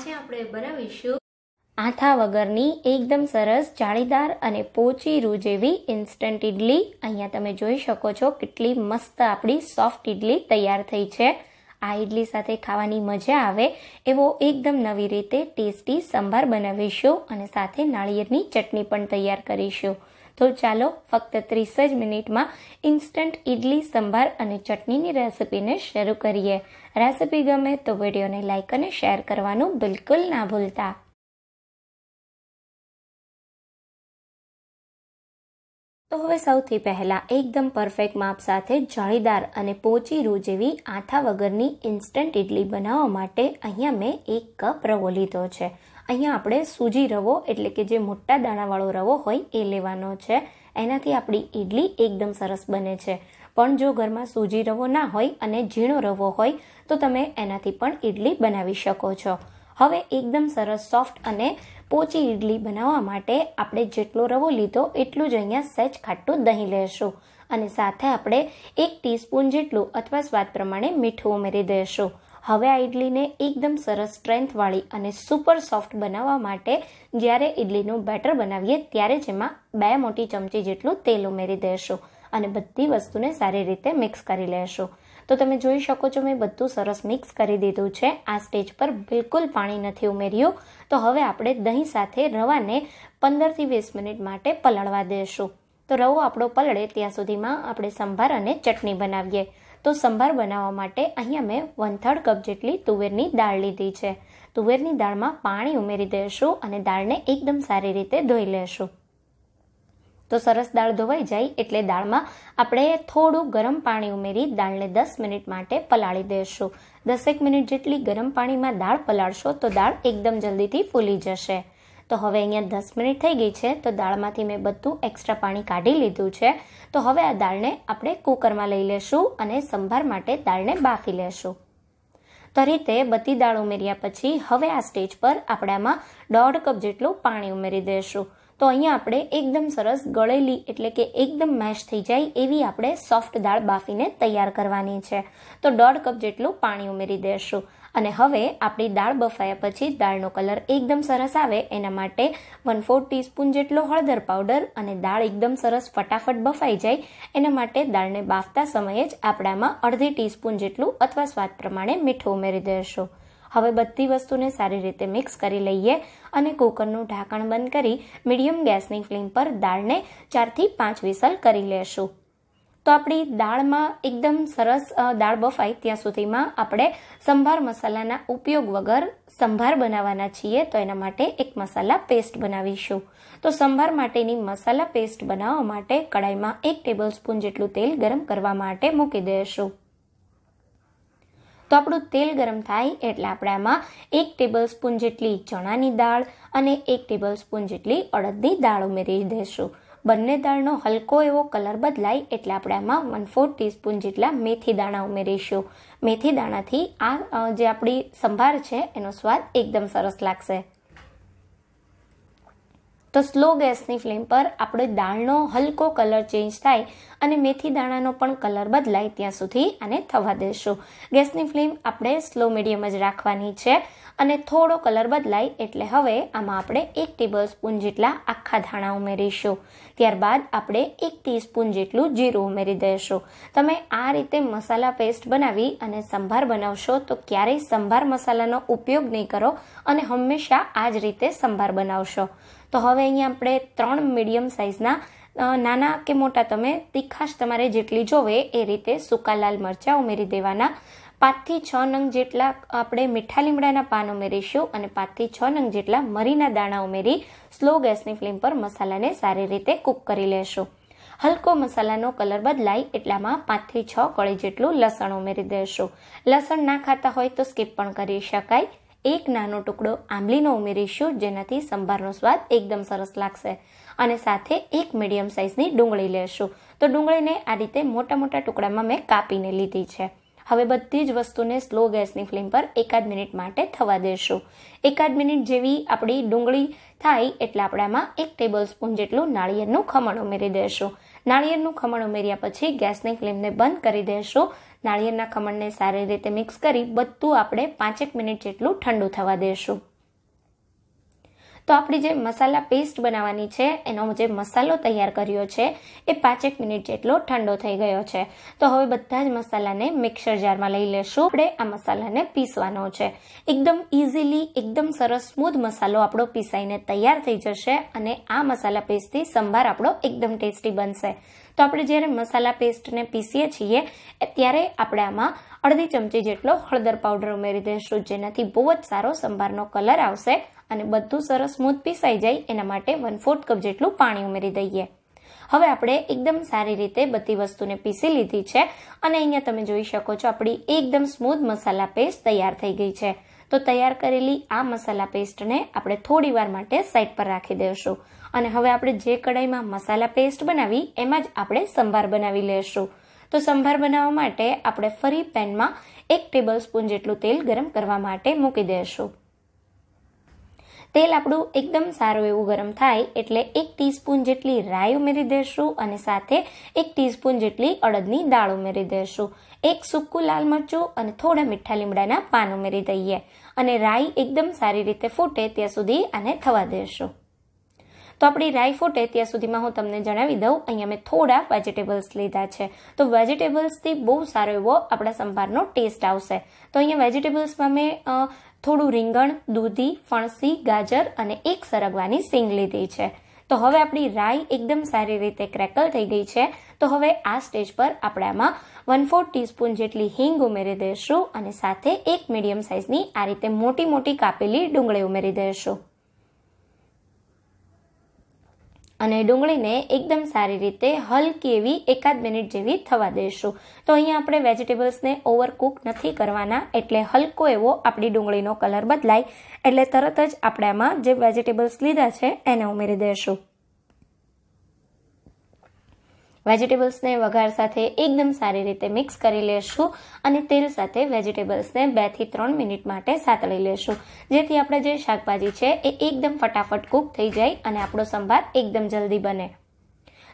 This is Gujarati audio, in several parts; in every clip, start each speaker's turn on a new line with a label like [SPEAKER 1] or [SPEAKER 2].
[SPEAKER 1] આજે આપણે બનાવીશું આથા વગરની એકદમ સરસ જાળીદાર અને પોચી રૂ જેવી ઇન્સ્ટન્ટ ઇડલી અહીંયા તમે જોઈ શકો છો કેટલી મસ્ત આપણી સોફ્ટ ઇડલી તૈયાર થઈ છે આ ઇડલી સાથે ખાવાની મજા આવે એવો એકદમ નવી રીતે ટેસ્ટી સંભાર બનાવીશું અને સાથે નાળિયેરની ચટણી પણ તૈયાર કરીશું તો ચાલો ફક્ત ત્રીસ જ મિનિટમાં ઇન્સ્ટન્ટ ઇડલી સંભાર અને ચટણીની રેસિપીને શરૂ કરીએ રેસિપી ગમે તો વિડીયોને લાઇક અને શેર કરવાનું બિલકુલ ના ભૂલતા તો હવે સૌથી પહેલાં એકદમ પરફેક્ટ માપ સાથે જાળીદાર અને પોચી રૂ જેવી આથા વગરની ઇન્સ્ટન્ટ ઇડલી બનાવવા માટે અહીંયા મેં એક કપ રવો લીધો છે અહીંયા આપણે સૂજી રવો એટલે કે જે મોટા દાણાવાળો રવો હોય એ લેવાનો છે એનાથી આપણી ઇડલી એકદમ સરસ બને છે પણ જો ઘરમાં સૂજી રવો ના હોય અને ઝીણો રવો હોય તો તમે એનાથી પણ ઇડલી બનાવી શકો છો હવે એકદમ સરસ સોફ્ટ અને પોચી ઇડલી બનાવવા માટે આપણે જેટલો રવો લીધો એટલું જ અહીંયા સહેજ ખાટું દહીં લેશું અને સાથે આપણે એક ટીસ્પૂન જેટલું અથવા સ્વાદ પ્રમાણે મીઠું ઉમેરી દઈશું હવે આ ઇડલીને એકદમ સરસ સ્ટ્રેન્થવાળી અને સુપર સોફ્ટ બનાવવા માટે જ્યારે ઇડલીનું બેટર બનાવીએ ત્યારે જેમાં બે મોટી ચમચી જેટલું તેલ ઉમેરી દેશું અને બધી વસ્તુને સારી રીતે મિક્સ કરી લેશો તો તમે જોઈ શકો છો મેં બધું સરસ મિક્સ કરી દીધું છે આ સ્ટેજ પર બિલકુલ પાણી નથી ઉમેર્યું તો હવે આપણે દહીં સાથે રવાને પંદરથી વીસ મિનિટ માટે પલળવા દેશું તો રવો આપણો પલળે ત્યાં સુધીમાં આપણે સંભાર અને ચટણી બનાવીએ તો સંભાર બનાવવા માટે અહીંયા મેં વન થર્ડ કપ જેટલી તુવેરની દાળ લીધી છે તુવેરની દાળમાં પાણી ઉમેરી દઈશું અને દાળને એકદમ સારી રીતે ધોઈ લેશું તો સરસ દાળ ધોવાઈ જાય એટલે દાળમાં આપણે થોડું ગરમ પાણી ઉમેરી દાળને દસ મિનિટ માટે પલાળી દઈશું દસેક મિનિટ જેટલી ગરમ પાણીમાં દાળ પલાળશો તો દાળ એકદમ જલ્દીથી ફૂલી જશે તો હવે અહીંયા દસ મિનિટ થઈ ગઈ છે તો દાળમાંથી મેં બધું એક્સ્ટ્રા પાણી કાઢી લીધું છે તો હવે આ દાળને આપણે કુકરમાં લઈ લેશું અને સંભાર માટે દાળને બાફી લેશું તો રીતે બધી દાળ ઉમેર્યા પછી હવે આ સ્ટેજ પર આપણામાં દોઢ કપ જેટલું પાણી ઉમેરી દઈશું તો અહીંયા આપણે એકદમ સરસ ગળેલી એટલે કે એકદમ મેશ થઈ જાય એવી આપણે સોફ્ટ દાળ બાફીને તૈયાર કરવાની છે તો દોઢ કપ જેટલું પાણી ઉમેરી દેશું અને હવે આપણી દાળ બફાયા પછી દાળનો કલર એકદમ સરસ આવે એના માટે વન ફોર ટીસ્પૂન જેટલો હળદર પાવડર અને દાળ એકદમ સરસ ફટાફટ બફાઈ જાય એના માટે દાળને બાફતા સમયે જ આપણામાં અડધી ટીસ્પૂન જેટલું અથવા સ્વાદ પ્રમાણે મીઠું ઉમેરી દેશું હવે બધી વસ્તુને સારી રીતે મિક્સ કરી લઈએ અને કુકરનું ઢાંકણ બંધ કરી મીડિયમ ગેસની ફ્લેમ પર દાળને ચારથી પાંચ વિસલ કરી લેશું તો આપણી દાળમાં એકદમ સરસ દાળ બફાય ત્યાં સુધીમાં આપણે સંભાર મસાલાના ઉપયોગ વગર સંભાર બનાવવાના છીએ તો એના માટે એક મસાલા પેસ્ટ બનાવીશું તો સંભાર માટેની મસાલા પેસ્ટ બનાવવા માટે કડાઈમાં એક ટેબલસ્પૂન જેટલું તેલ ગરમ કરવા માટે મૂકી દેશું તો આપણું તેલ ગરમ થાય એટલે આપણે આમાં એક ટેબલ સ્પૂન જેટલી ચણાની દાળ અને એક ટેબલ સ્પૂન જેટલી અડદની દાળ ઉમેરી દઈશું બંને દાળનો હલકો એવો કલર બદલાય એટલે આપણે આમાં વન ફોર્થ ટીસ્પૂન જેટલા મેથી દાણા ઉમેરીશું મેથી દાણાથી આ જે આપણી સંભાર છે એનો સ્વાદ એકદમ સરસ લાગશે તો સ્લો ગેસની ફ્લેમ પર આપણે દાળનો હલકો કલર ચેન્જ થાય અને મેથી દાણાનો પણ કલર બદલાય ત્યાં સુધી આને થવા દેશું ગેસની ફ્લેમ આપણે સ્લો મીડિયમ જ રાખવાની છે અને થોડો કલર બદલાય એટલે હવે આમાં આપણે એક ટેબલ સ્પૂન જેટલા આખા ધાણા ઉમેરીશું ત્યારબાદ આપણે એક સ્પૂન જેટલું જીરું ઉમેરી દઈશું તમે આ રીતે મસાલા પેસ્ટ બનાવી અને સંભાર બનાવશો તો ક્યારેય સંભાર મસાલાનો ઉપયોગ નહીં કરો અને હંમેશા આ જ રીતે સંભાર બનાવશો તો હવે અહીંયા આપણે ત્રણ મીડિયમ સાઇઝના નાના કે મોટા તમે તીખાશ તમારે જેટલી જોવે એ રીતે સૂકા લાલ મરચાં ઉમેરી દેવાના પાંચથી છ નંગ જેટલા આપણે મીઠા લીમડાના પાન ઉમેરીશું અને પાંચથી છ નંગ જેટલા મરીના દાણા ઉમેરી સ્લો ગેસની ફ્લેમ પર મસાલાને સારી રીતે કૂક કરી લેશું હલકો મસાલાનો કલર બદલાય એટલામાં પાંચથી છ કળી જેટલું લસણ ઉમેરી દેશું લસણ ના ખાતા હોય તો સ્કીપ પણ કરી શકાય એક નાનો ટુકડો આંબલીનો ઉમેરીશું જેનાથી સંભારનો સ્વાદ એકદમ સરસ લાગશે અને સાથે એક મીડિયમ સાઇઝની ડુંગળી લેશું તો ડુંગળીને આ રીતે મોટા મોટા ટુકડામાં મેં કાપીને લીધી છે હવે બધી જ વસ્તુને સ્લો ગેસની ફ્લેમ પર એકાદ મિનિટ માટે થવા દેશું એકાદ મિનિટ જેવી આપણી ડુંગળી થાય એટલે આપણામાં એક ટેબલ સ્પૂન જેટલું નાળિયેરનું ખમણ ઉમેરી દેશું નાળિયેરનું ખમણ ઉમેર્યા પછી ગેસની ફ્લેમને બંધ કરી દેશું નાળિયેરના ખમણને સારી રીતે મિક્સ કરી બધું આપણે પાંચેક મિનિટ જેટલું ઠંડુ થવા દેશું તો આપણી જે મસાલા પેસ્ટ બનાવવાની છે એનો જે મસાલો તૈયાર કર્યો છે એ પાંચેક મિનિટ જેટલો ઠંડો થઈ ગયો છે તો હવે બધા જ મસાલાને મિક્સર જારમાં લઈ લેશું આપણે આ મસાલાને પીસવાનો છે એકદમ ઇઝીલી એકદમ સરસ સ્મૂધ મસાલો આપણો પીસાઈને તૈયાર થઈ જશે અને આ મસાલા પેસ્ટથી સંભાર આપણો એકદમ ટેસ્ટી બનશે તો આપણે જ્યારે મસાલા પેસ્ટને પીસીએ છીએ ત્યારે આપણે આમાં અડધી ચમચી જેટલો હળદર પાવડર ઉમેરી દઈશું જેનાથી બહુ જ સારો સંભારનો કલર આવશે અને બધું સરસ સ્મૂથ પીસાઈ જાય એના માટે વન ફોર્થ કપ જેટલું પાણી ઉમેરી દઈએ હવે આપણે એકદમ સારી રીતે બધી વસ્તુને પીસી લીધી છે અને અહીંયા તમે જોઈ શકો છો આપણી એકદમ સ્મૂધ મસાલા પેસ્ટ તૈયાર થઈ ગઈ છે તો તૈયાર કરેલી આ મસાલા પેસ્ટને આપણે થોડી વાર માટે સાઈડ પર રાખી દઈશું અને હવે આપણે જે કડાઈમાં મસાલા પેસ્ટ બનાવી એમાં જ આપણે સંભાર બનાવી લેશું તો સંભાર બનાવવા માટે આપણે ફરી પેનમાં એક ટેબલ સ્પૂન જેટલું તેલ ગરમ કરવા માટે મૂકી દઈશું તેલ આપણું એકદમ સારું એવું ગરમ થાય એટલે એક ટીસ્પૂન જેટલી રાઈ ઉમેરી દેશું અને સાથે એક ટીસ્પૂન જેટલી અડદની દાળ ઉમેરી દેશું એક સૂકું લાલ મરચું અને થોડા મીઠા લીમડાના પાન ઉમેરી દઈએ અને રાઈ એકદમ સારી રીતે ફૂટે ત્યાં સુધી આને થવા દેશું તો આપણી રાઈ ફૂટે ત્યાં સુધીમાં હું તમને જણાવી દઉં અહીંયા મેં થોડા વેજીટેબલ્સ લીધા છે તો વેજીટેબલ્સથી બહુ સારો એવો આપણા સંભારનો ટેસ્ટ આવશે તો અહીંયા વેજીટેબલ્સમાં મેં થોડું રીંગણ દૂધી ફણસી ગાજર અને એક સરગવાની સીંગ લીધી છે તો હવે આપણી રાઈ એકદમ સારી રીતે ક્રેકલ થઈ ગઈ છે તો હવે આ સ્ટેજ પર આપણે આમાં વન ફોર ટીસ્પૂન જેટલી હિંગ ઉમેરી દઈશું અને સાથે એક મીડિયમ સાઇઝની આ રીતે મોટી મોટી કાપેલી ડુંગળી ઉમેરી દેશું અને ડુંગળીને એકદમ સારી રીતે હલકી એવી એકાદ મિનિટ જેવી થવા દઈશું તો અહીંયા આપણે વેજીટેબલ્સને ઓવરકુક નથી કરવાના એટલે હલકો એવો આપણી ડુંગળીનો કલર બદલાય એટલે તરત જ આપણે આમાં જે વેજીટેબલ્સ લીધા છે એને ઉમેરી દઈશું વેજીટેબલ્સને વઘાર સાથે એકદમ સારી રીતે મિક્સ કરી લેશું અને તેલ સાથે વેજીટેબલ્સને બેથી ત્રણ મિનિટ માટે સાતળી લેશું જેથી આપણે જે શાકભાજી છે એ એકદમ ફટાફટ કૂક થઈ જાય અને આપણો સંભાર એકદમ જલ્દી બને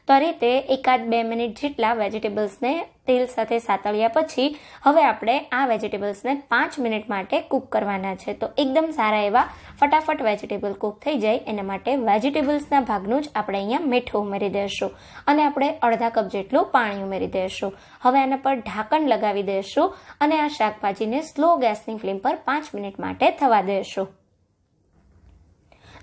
[SPEAKER 1] તો આ રીતે એકાદ બે મિનિટ જેટલા વેજીટેબલ્સને તેલ સાથે સાતળ્યા પછી હવે આપણે આ વેજીટેબલ્સને પાંચ મિનિટ માટે કૂક કરવાના છે તો એકદમ સારા એવા ફટાફટ વેજીટેબલ કૂક થઈ જાય એના માટે વેજીટેબલ્સના ભાગનું જ આપણે અહીંયા મીઠું ઉમેરી દઈશું અને આપણે અડધા કપ જેટલું પાણી ઉમેરી દઈશું હવે આના પર ઢાંકણ લગાવી દઈશું અને આ શાકભાજીને સ્લો ગેસની ફ્લેમ પર પાંચ મિનિટ માટે થવા દઈશું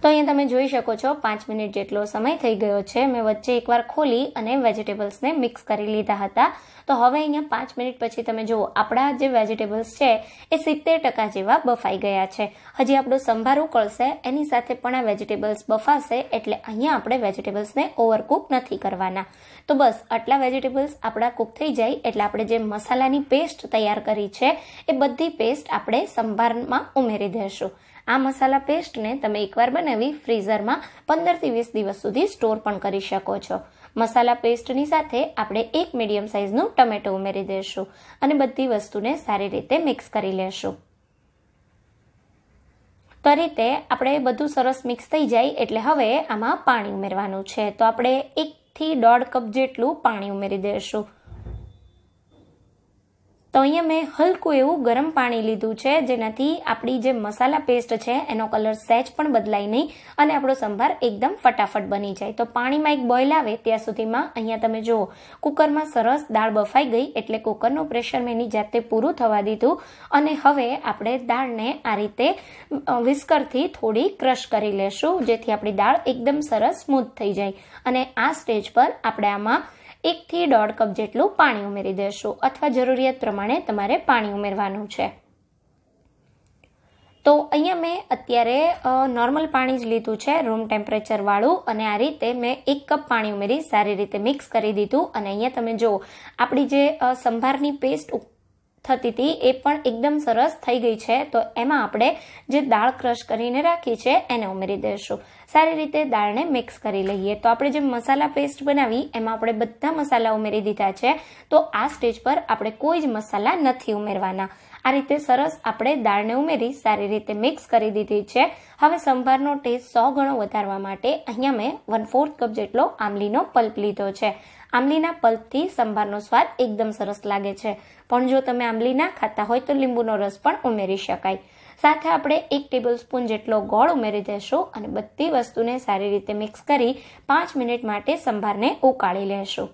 [SPEAKER 1] તો અહીંયા તમે જોઈ શકો છો પાંચ મિનિટ જેટલો સમય થઈ ગયો છે મેં વચ્ચે એકવાર ખોલી અને વેજીટેબલ્સને મિક્સ કરી લીધા હતા તો હવે અહીંયા પાંચ મિનિટ પછી તમે જુઓ આપણા જે વેજીટેબલ્સ છે એ સિત્તેર ટકા જેવા બફાઈ ગયા છે હજી આપણું સંભાર ઉકળશે એની સાથે પણ આ વેજીટેબલ્સ બફાશે એટલે અહીંયા આપણે વેજીટેબલ્સને ઓવરકુક નથી કરવાના તો બસ આટલા વેજીટેબલ્સ આપણા કુક થઈ જાય એટલે આપણે જે મસાલાની પેસ્ટ તૈયાર કરી છે એ બધી પેસ્ટ આપણે સંભારમાં ઉમેરી દેશું આ મસાલા પેસ્ટને તમે એકવાર બનાવી ફ્રીઝરમાં પંદરથી વીસ દિવસ સુધી સ્ટોર પણ કરી શકો છો મસાલા પેસ્ટની સાથે આપણે એક મીડિયમ સાઇઝનું ટમેટો ઉમેરી દઈશું અને બધી વસ્તુને સારી રીતે મિક્સ કરી લેશું તો રીતે આપણે બધું સરસ મિક્સ થઈ જાય એટલે હવે આમાં પાણી ઉમેરવાનું છે તો આપણે એકથી દોઢ કપ જેટલું પાણી ઉમેરી દઈશું તો અહીંયા મેં હલકું એવું ગરમ પાણી લીધું છે જેનાથી આપણી જે મસાલા પેસ્ટ છે એનો કલર સહેજ પણ બદલાય નહીં અને આપણો સંભાર એકદમ ફટાફટ બની જાય તો પાણીમાં એક બોઇલ આવે ત્યાં સુધીમાં અહીંયા તમે જુઓ કુકરમાં સરસ દાળ બફાઈ ગઈ એટલે કુકરનું પ્રેશર મેં એની જાતે પૂરું થવા દીધું અને હવે આપણે દાળને આ રીતે વિસ્કરથી થોડી ક્રશ કરી લેશું જેથી આપણી દાળ એકદમ સરસ સ્મૂથ થઈ જાય અને આ સ્ટેજ પર આપણે આમાં એકથી દોઢ કપ જેટલું પાણી ઉમેરી દેશું અથવા જરૂરિયાત પ્રમાણે તમારે પાણી ઉમેરવાનું છે તો અહીંયા મેં અત્યારે નોર્મલ પાણી જ લીધું છે રૂમ ટેમ્પરેચરવાળું અને આ રીતે મેં એક કપ પાણી ઉમેરી સારી રીતે મિક્સ કરી દીધું અને અહીંયા તમે જુઓ આપણી જે સંભારની પેસ્ટ થતી હતી એ પણ એકદમ સરસ થઈ ગઈ છે તો એમાં આપણે જે દાળ ક્રશ કરીને રાખી છે એને ઉમેરી દઈશું સારી રીતે દાળને મિક્સ કરી લઈએ તો આપણે જે મસાલા પેસ્ટ બનાવી એમાં આપણે બધા મસાલા ઉમેરી દીધા છે તો આ સ્ટેજ પર આપણે કોઈ જ મસાલા નથી ઉમેરવાના આ રીતે સરસ આપણે દાળને ઉમેરી સારી રીતે મિક્સ કરી દીધી છે હવે સંભારનો ટેસ્ટ સો ગણો વધારવા માટે અહીંયા મેં વન ફોર્થ કપ જેટલો આમલીનો પલ્પ લીધો છે આંબલીના પલ્પથી સંભારનો સ્વાદ એકદમ સરસ લાગે છે પણ જો તમે આંબલી ના ખાતા હોય તો લીંબુનો રસ પણ ઉમેરી શકાય સાથે આપણે એક ટેબલ સ્પૂન જેટલો ગોળ ઉમેરી દેશું અને બધી વસ્તુને સારી રીતે મિક્સ કરી પાંચ મિનિટ માટે સંભારને ઉકાળી લેશું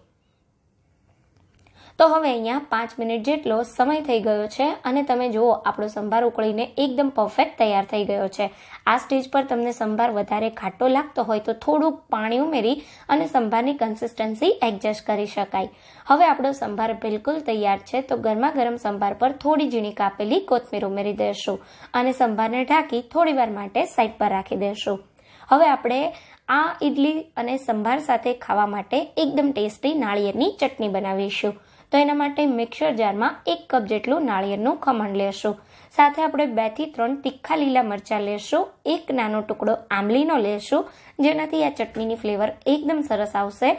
[SPEAKER 1] તો હવે અહીંયા પાંચ મિનિટ જેટલો સમય થઈ ગયો છે અને તમે જુઓ આપણો સંભાર ઉકળીને એકદમ પરફેક્ટ તૈયાર થઈ ગયો છે આ સ્ટેજ પર તમને સંભાર વધારે ઘાટો લાગતો હોય તો થોડુંક પાણી ઉમેરી અને સંભારની કન્સિસ્ટન્સી એડજસ્ટ કરી શકાય હવે આપણો સંભાર બિલકુલ તૈયાર છે તો ગરમા ગરમ સંભાર પર થોડી ઝીણી કાપેલી કોથમીર ઉમેરી દેશું અને સંભારને ઢાંકી થોડી વાર માટે સાઈડ પર રાખી દેશું હવે આપણે આ ઇડલી અને સંભાર સાથે ખાવા માટે એકદમ ટેસ્ટી નાળિયેરની ચટણી બનાવીશું તો એના માટે મિક્સર જારમાં એક કપ જેટલું નાળિયેરનું ખમણ લેશું સાથે આપણે બે થી ત્રણ તીખા લીલા મરચાં લેશું એક નાનો ટુકડો આમલીનો લેશું જેનાથી આ ચટણીની ફ્લેવર એકદમ સરસ આવશે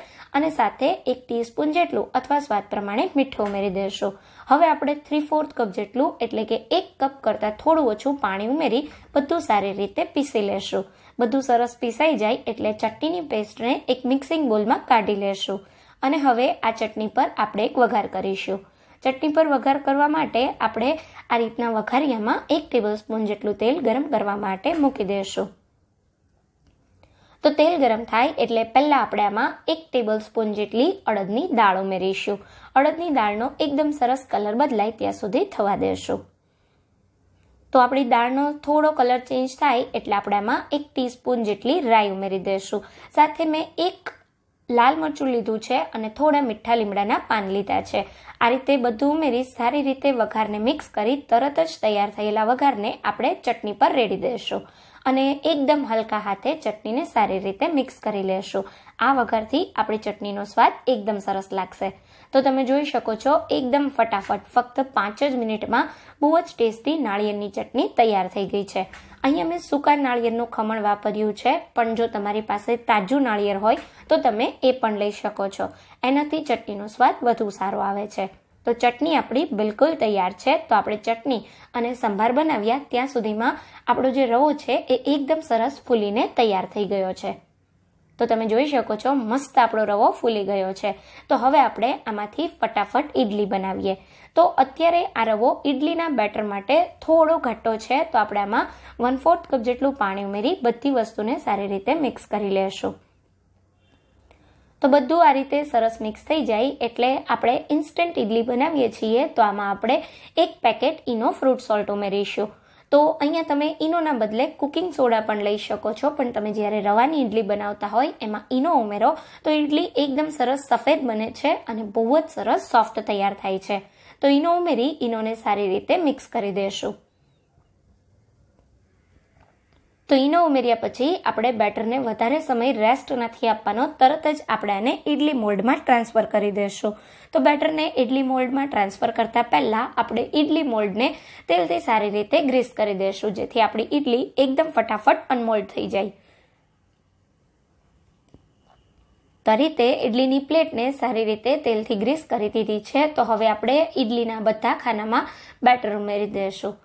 [SPEAKER 1] અને સાથે એક ટીસ્પૂન જેટલું અથવા સ્વાદ પ્રમાણે મીઠું ઉમેરી દેશું હવે આપણે થ્રી ફોર્થ કપ જેટલું એટલે કે એક કપ કરતાં થોડું ઓછું પાણી ઉમેરી બધું સારી રીતે પીસી લેશું બધું સરસ પીસાઈ જાય એટલે ચટણીની પેસ્ટને એક મિક્સિંગ બોલમાં કાઢી લેશું અને હવે આ ચટણી પર આપણે એક વઘાર કરીશું ચટણી પર વઘાર કરવા માટે આપણે આ રીતના વઘારિયામાં એક ટેબલ સ્પૂન જેટલું તેલ ગરમ કરવા માટે મૂકી દેશું તો તેલ ગરમ થાય એટલે પહેલાં આપણે આમાં એક ટેબલ સ્પૂન જેટલી અડદની દાળ ઉમેરીશું અડદની દાળનો એકદમ સરસ કલર બદલાય ત્યાં સુધી થવા દેશું તો આપણી દાળનો થોડો કલર ચેન્જ થાય એટલે આપણે આમાં એક ટીસ્પૂન જેટલી રાઈ ઉમેરી દઈશું સાથે મેં એક લાલ મરચું લીધું છે અને થોડા મીઠા લીમડાના પાન લીધા છે આ રીતે બધું ઉમેરી સારી રીતે વઘારને મિક્સ કરી તરત જ તૈયાર થયેલા વઘારને આપણે ચટણી પર રેડી દઈશું અને એકદમ હલકા હાથે ચટણીને સારી રીતે મિક્સ કરી લેશું આ વગરથી આપણી ચટણીનો સ્વાદ એકદમ સરસ લાગશે તો તમે જોઈ શકો છો એકદમ ફટાફટ ફક્ત પાંચ જ મિનિટમાં બહુ જ ટેસ્ટી નાળિયેરની ચટણી તૈયાર થઈ ગઈ છે અહીં અમે સુકા નાળિયેરનું ખમણ વાપર્યું છે પણ જો તમારી પાસે તાજું નાળિયેર હોય તો તમે એ પણ લઈ શકો છો એનાથી ચટણીનો સ્વાદ વધુ સારો આવે છે તો ચટણી આપણી બિલકુલ તૈયાર છે તો આપણે ચટણી અને સંભાર બનાવ્યા ત્યાં સુધીમાં આપણો જે રવો છે એ એકદમ સરસ ફૂલીને તૈયાર થઈ ગયો છે તો તમે જોઈ શકો છો મસ્ત આપણો રવો ફૂલી ગયો છે તો હવે આપણે આમાંથી ફટાફટ ઈડલી બનાવીએ તો અત્યારે આ રવો ઈડલીના બેટર માટે થોડો ઘટ્ટો છે તો આપણે આમાં વન ફોર્થ કપ જેટલું પાણી ઉમેરી બધી વસ્તુને સારી રીતે મિક્સ કરી લેશું તો બધું આ રીતે સરસ મિક્સ થઈ જાય એટલે આપણે ઇન્સ્ટન્ટ ઇડલી બનાવીએ છીએ તો આમાં આપણે એક પેકેટ ઈનો ફ્રૂટ સોલ્ટ ઉમેરીશું તો અહીંયા તમે ઈનોના બદલે કુકિંગ સોડા પણ લઈ શકો છો પણ તમે જ્યારે રવાની ઇડલી બનાવતા હોય એમાં ઈનો ઉમેરો તો ઇડલી એકદમ સરસ સફેદ બને છે અને બહુ જ સરસ સોફ્ટ તૈયાર થાય છે તો ઈનો ઉમેરી ઈનોને સારી રીતે મિક્સ કરી દેશું તો ઈનો ઉમેર્યા પછી આપણે બેટરને વધારે સમય રેસ્ટ નથી આપવાનો તરત જ આપણે આને ઇડલી મોલ્ડમાં ટ્રાન્સફર કરી દેશું તો બેટરને ઇડલી મોલ્ડમાં ટ્રાન્સફર કરતાં પહેલાં આપણે ઇડલી મોલ્ડને તેલથી સારી રીતે ગ્રીસ કરી દેશું જેથી આપણી ઇડલી એકદમ ફટાફટ અનમોલ્ડ થઈ જાય તો રીતે ઇડલીની પ્લેટને સારી રીતે તેલથી ગ્રીસ કરી દીધી છે તો હવે આપણે ઇડલીના બધા ખાનામાં બેટર ઉમેરી દઈશું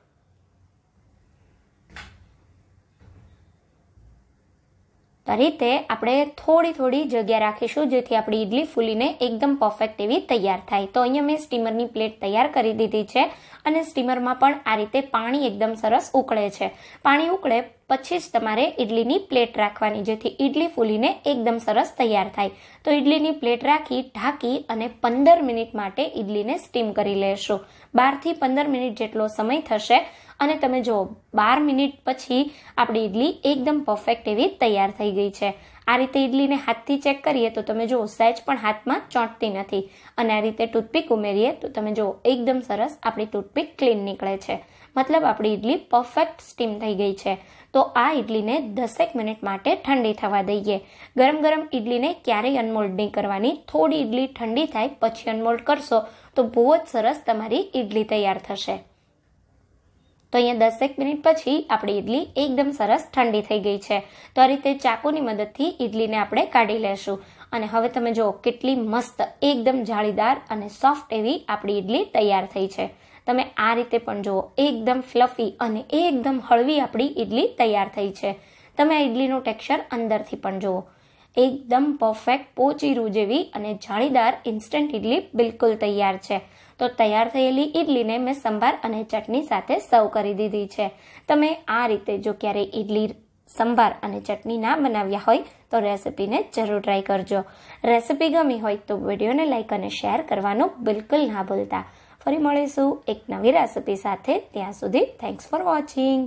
[SPEAKER 1] તો આ રીતે આપણે થોડી થોડી જગ્યા રાખીશું જેથી આપણી ઇડલી ફૂલીને એકદમ પરફેક્ટ એવી તૈયાર થાય તો અહીંયા મેં સ્ટીમરની પ્લેટ તૈયાર કરી દીધી છે અને સ્ટીમરમાં પણ આ રીતે પાણી એકદમ સરસ ઉકળે છે પાણી ઉકળે પછી જ તમારે ઇડલીની પ્લેટ રાખવાની જેથી ઇડલી ફૂલીને એકદમ સરસ તૈયાર થાય તો ઇડલીની પ્લેટ રાખી ઢાંકી અને પંદર મિનિટ માટે ઇડલીને સ્ટીમ કરી લેશો બારથી પંદર મિનિટ જેટલો સમય થશે અને તમે જુઓ બાર મિનિટ પછી આપણી ઇડલી એકદમ પરફેક્ટ એવી તૈયાર થઈ ગઈ છે આ રીતે ઇડલીને હાથથી ચેક કરીએ તો તમે જુઓ સહેજ પણ હાથમાં ચોંટતી નથી અને આ રીતે ટૂથપીક ઉમેરીએ તો તમે જુઓ એકદમ સરસ આપણી ટૂથપીક ક્લીન નીકળે છે મતલબ આપણી ઇડલી પરફેક્ટ સ્ટીમ થઈ ગઈ છે તો આ ઇડલીને દસેક મિનિટ માટે ઠંડી થવા દઈએ ગરમ ગરમ ઇડલીને ક્યારેય અનમોલ્ડ નહીં કરવાની થોડી ઇડલી ઠંડી થાય પછી અનમોલ્ડ કરશો તો બહુ જ સરસ તમારી ઇડલી તૈયાર થશે તો અહીંયા દસેક મિનિટ પછી આપણી ઇડલી એકદમ સરસ ઠંડી થઈ ગઈ છે તો આ રીતે ચાકુની મદદથી ઇડલીને આપણે કાઢી લેશું અને હવે તમે જુઓ કેટલી મસ્ત એકદમ જાળીદાર અને સોફ્ટ એવી આપણી ઇડલી તૈયાર થઈ છે તમે આ રીતે પણ જુઓ એકદમ ફ્લફી અને એકદમ હળવી આપણી ઇડલી તૈયાર થઈ છે તમે આ ઇડલીનું ટેક્સચર અંદરથી પણ જુઓ એકદમ પરફેક્ટ પોચીરું જેવી અને જાળીદાર ઇન્સ્ટન્ટ ઇડલી બિલકુલ તૈયાર છે તો તૈયાર થયેલી ઇડલીને મેં સંભાર અને ચટણી સાથે સર્વ કરી દીધી છે તમે આ રીતે જો ક્યારેય ઇડલી સંભાર અને ચટણી ના બનાવ્યા હોય તો રેસિપીને જરૂર ટ્રાય કરજો રેસિપી ગમી હોય તો વિડીયોને લાઇક અને શેર કરવાનું બિલકુલ ના ભૂલતા ફરી મળીશું એક નવી રેસિપી સાથે ત્યાં સુધી થેન્ક્સ ફોર વોચિંગ